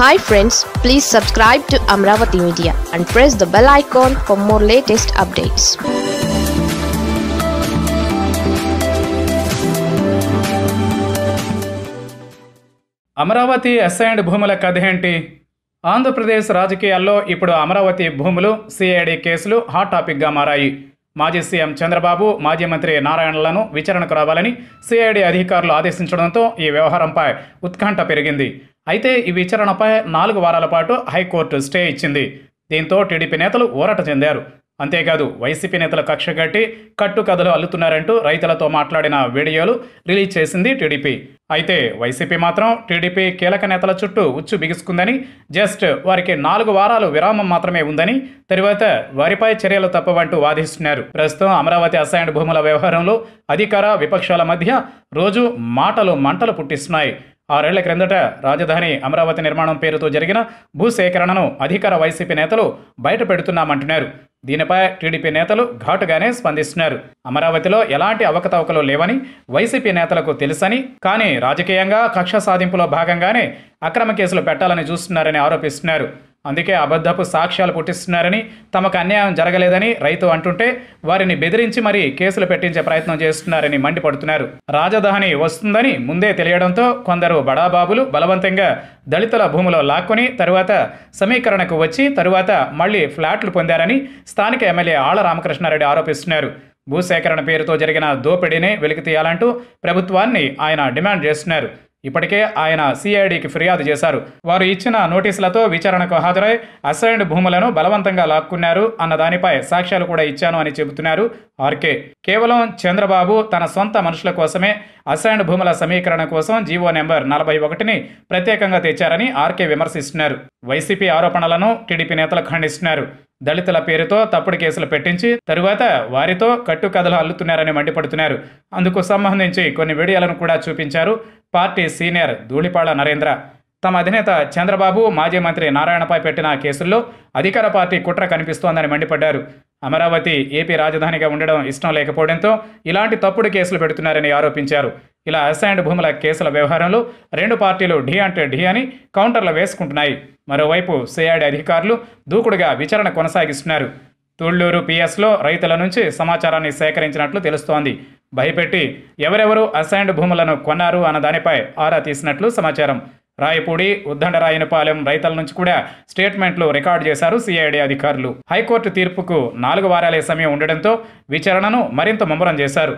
hi friends please subscribe to Amaravati media and press the bell icon for more latest updates Amaravati assigned భూముల కథ ఏంటి ఆంధ్రప్రదేశ్ రాజకీయాల్లో ఇప్పుడు అమరావతి భూములు సిఐడి కేసులు హాట్ టాపిక్గా మారాయి మాజీ సీఎం చంద్రబాబు మాజీ మంత్రి నారాయణలను విచారణకు రావాలని సిఐడి అధికారులు ఆదేశించడంతో ఈ వ్యవహారంపై ఉత్కంఠ పెరిగింది అయితే ఈ విచారణపై నాలుగు వారాల పాటు హైకోర్టు స్టే ఇచ్చింది దీంతో టీడీపీ నేతలు ఊరట చెందారు అంతేకాదు వైసీపీ నేతల కక్ష కట్టి కట్టుకథలు అల్లుతున్నారంటూ రైతులతో మాట్లాడిన వీడియోలు రిలీజ్ చేసింది టీడీపీ అయితే వైసీపీ మాత్రం టీడీపీ కీలక నేతల చుట్టూ ఉచ్చు బిగుసుకుందని జస్ట్ వారికి నాలుగు వారాలు విరామం మాత్రమే ఉందని తరువాత వారిపై చర్యలు తప్పవంటూ వాదిస్తున్నారు ప్రస్తుతం అమరావతి అసైన్డ్ భూముల వ్యవహారంలో అధికార విపక్షాల మధ్య రోజు మాటలు మంటలు పుట్టిస్తున్నాయి ఆరేళ్ల క్రిందట రాజధాని అమరావతి నిర్మాణం పేరుతో జరిగిన భూసేకరణను అధికార వైసీపీ నేతలు బయటపెడుతున్నామంటున్నారు దీనిపై టీడీపీ నేతలు ఘాటుగానే స్పందిస్తున్నారు అమరావతిలో ఎలాంటి అవకతవకలు లేవని వైసీపీ నేతలకు తెలుసని కానీ రాజకీయంగా కక్ష సాధింపులో భాగంగానే అక్రమ కేసులు పెట్టాలని చూస్తున్నారని ఆరోపిస్తున్నారు అందుకే అబద్ధపు సాక్ష్యాలు పుట్టిస్తున్నారని తమకు అన్యాయం జరగలేదని రైతు అంటుంటే వారిని బెదిరించి మరీ కేసులు పెట్టించే ప్రయత్నం చేస్తున్నారని మండిపడుతున్నారు రాజధాని వస్తుందని ముందే తెలియడంతో కొందరు బడాబాబులు బలవంతంగా దళితుల భూములో లాక్కొని తరువాత సమీకరణకు వచ్చి తరువాత మళ్లీ ఫ్లాట్లు పొందారని స్థానిక ఎమ్మెల్యే ఆళ్ల రామకృష్ణారెడ్డి ఆరోపిస్తున్నారు భూసేకరణ పేరుతో జరిగిన దోపిడీని తీయాలంటూ ప్రభుత్వాన్ని ఆయన డిమాండ్ చేస్తున్నారు ఇప్పటికే ఆయన సిఐడికి ఫిర్యాదు చేశారు వారు ఇచ్చిన నోటీసులతో విచారణకు హాజరై అసైన్డ్ భూములను బలవంతంగా లాక్కున్నారు అన్న దానిపై సాక్ష్యాలు కూడా ఇచ్చాను అని చెబుతున్నారు ఆర్కే కేవలం చంద్రబాబు తన సొంత మనుషుల కోసమే అసైన్డ్ భూముల సమీకరణ కోసం జీవో నెంబర్ నలభై ఒకటిని ప్రత్యేకంగా తెచ్చారని ఆర్కే విమర్శిస్తున్నారు వైసీపీ ఆరోపణలను టీడీపీ నేతలు ఖండిస్తున్నారు దళితుల పేరుతో తప్పుడు కేసులు పెట్టించి తరువాత వారితో కట్టుకథలు అల్లుతున్నారని మండిపడుతున్నారు అందుకు సంబంధించి కొన్ని వీడియోలను కూడా చూపించారు పార్టీ సీనియర్ ధూళిపాళ నరేంద్ర తమ అధినేత చంద్రబాబు మాజీ మంత్రి నారాయణపై పెట్టిన కేసుల్లో అధికార పార్టీ కుట్ర కనిపిస్తోందని మండిపడ్డారు అమరావతి ఏపీ రాజధానిగా ఉండడం ఇష్టం లేకపోవడంతో ఇలాంటి తప్పుడు కేసులు పెడుతున్నారని ఆరోపించారు ఇలా అసైన్డ్ భూముల కేసుల వ్యవహారంలో రెండు పార్టీలు ఢీ అంటే ఢీ అని కౌంటర్లు వేసుకుంటున్నాయి మరోవైపు సిఐడి అధికారులు దూకుడుగా విచారణ కొనసాగిస్తున్నారు తుళ్లూరు పిఎస్లో రైతుల నుంచి సమాచారాన్ని సేకరించినట్లు తెలుస్తోంది భయపెట్టి ఎవరెవరు అసైన్డ్ భూములను కొన్నారు అన్న దానిపై ఆరా తీసినట్లు సమాచారం రాయపూడి ఉద్దండరాయనపాలెం రైతుల నుంచి కూడా స్టేట్మెంట్లు రికార్డు చేశారు సిఐడి అధికారులు హైకోర్టు తీర్పుకు నాలుగు వారాలే సమయం ఉండడంతో విచారణను మరింత ముమ్మరం చేశారు